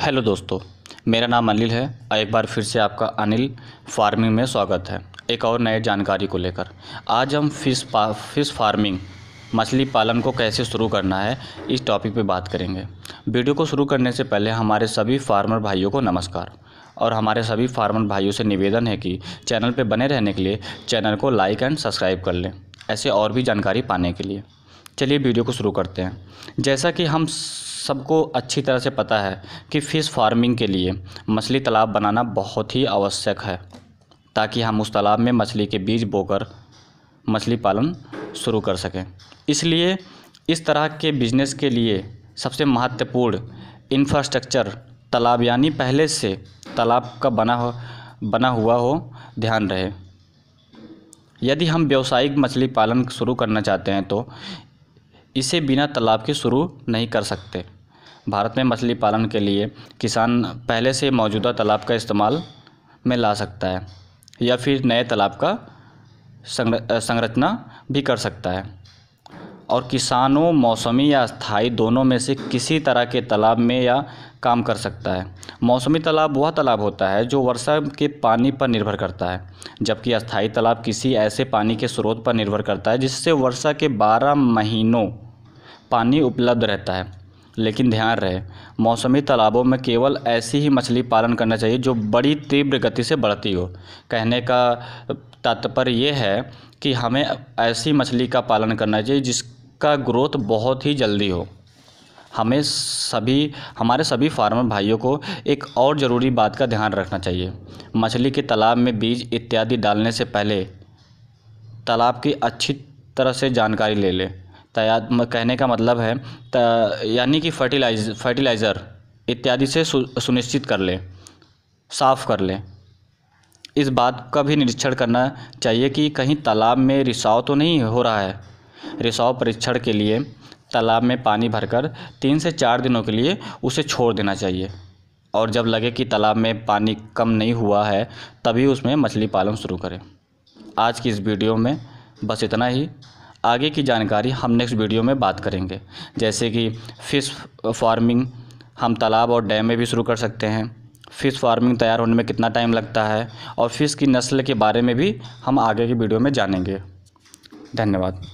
hello दोस्तों मेरा नाम अनिल है एक बार फिर से आपका अनिल फार्मिंग में स्वागत है एक और नए जानकारी को लेकर आज हम फिश फिश फार्मिंग मछली पालन को कैसे शुरू करना है इस टॉपिक पे बात करेंगे वीडियो को शुरू करने से पहले हमारे सभी फार्मर भाइयों को नमस्कार और हमारे सभी फार्मर भाइयों से निवेदन है कि चैनल पर बने रहने के लिए चैनल को लाइक एंड सब्सक्राइब कर लें ऐसे और भी जानकारी पाने के लिए चलिए वीडियो को शुरू करते हैं जैसा कि हम सबको अच्छी तरह से पता है कि फ़िश फार्मिंग के लिए मछली तालाब बनाना बहुत ही आवश्यक है ताकि हम उस तालाब में मछली के बीज बोकर मछली पालन शुरू कर सकें इसलिए इस तरह के बिजनेस के लिए सबसे महत्वपूर्ण इंफ्रास्ट्रक्चर तालाब यानी पहले से तालाब का बना हो बना हुआ हो ध्यान रहे यदि हम व्यावसायिक मछली पालन शुरू करना चाहते हैं तो इसे बिना तालाब के शुरू नहीं कर सकते भारत में मछली पालन के लिए किसान पहले से मौजूदा तालाब का इस्तेमाल में ला सकता है या फिर नए तालाब का संरचना भी कर सकता है और किसानों मौसमी या स्थाई दोनों में से किसी तरह के तालाब में या काम कर सकता है मौसमी तालाब वह तालाब होता है जो वर्षा के पानी पर निर्भर करता है जबकि अस्थायी तालाब किसी ऐसे पानी के स्रोत पर निर्भर करता है जिससे वर्षा के 12 महीनों पानी उपलब्ध रहता है लेकिन ध्यान रहे मौसमी तालाबों में केवल ऐसी ही मछली पालन करना चाहिए जो बड़ी तीव्र गति से बढ़ती हो कहने का तात्पर्य ये है कि हमें ऐसी मछली का पालन करना चाहिए जिसका ग्रोथ बहुत ही जल्दी हो हमें सभी हमारे सभी फार्मर भाइयों को एक और ज़रूरी बात का ध्यान रखना चाहिए मछली के तालाब में बीज इत्यादि डालने से पहले तालाब की अच्छी तरह से जानकारी ले लें तैयार कहने का मतलब है यानी कि फर्टिलाइज फर्टिलाइज़र इत्यादि से सु, सुनिश्चित कर लें साफ़ कर लें इस बात का भी निरीक्षण करना चाहिए कि कहीं तालाब में रिसाव तो नहीं हो रहा है रिसाव परीक्षण के लिए तालाब में पानी भरकर तीन से चार दिनों के लिए उसे छोड़ देना चाहिए और जब लगे कि तालाब में पानी कम नहीं हुआ है तभी उसमें मछली पालन शुरू करें आज की इस वीडियो में बस इतना ही आगे की जानकारी हम नेक्स्ट वीडियो में बात करेंगे जैसे कि फ़िश फार्मिंग हम तालाब और डैम में भी शुरू कर सकते हैं फ़िश फार्मिंग तैयार होने में कितना टाइम लगता है और फ़िश की नस्ल के बारे में भी हम आगे की वीडियो में जानेंगे धन्यवाद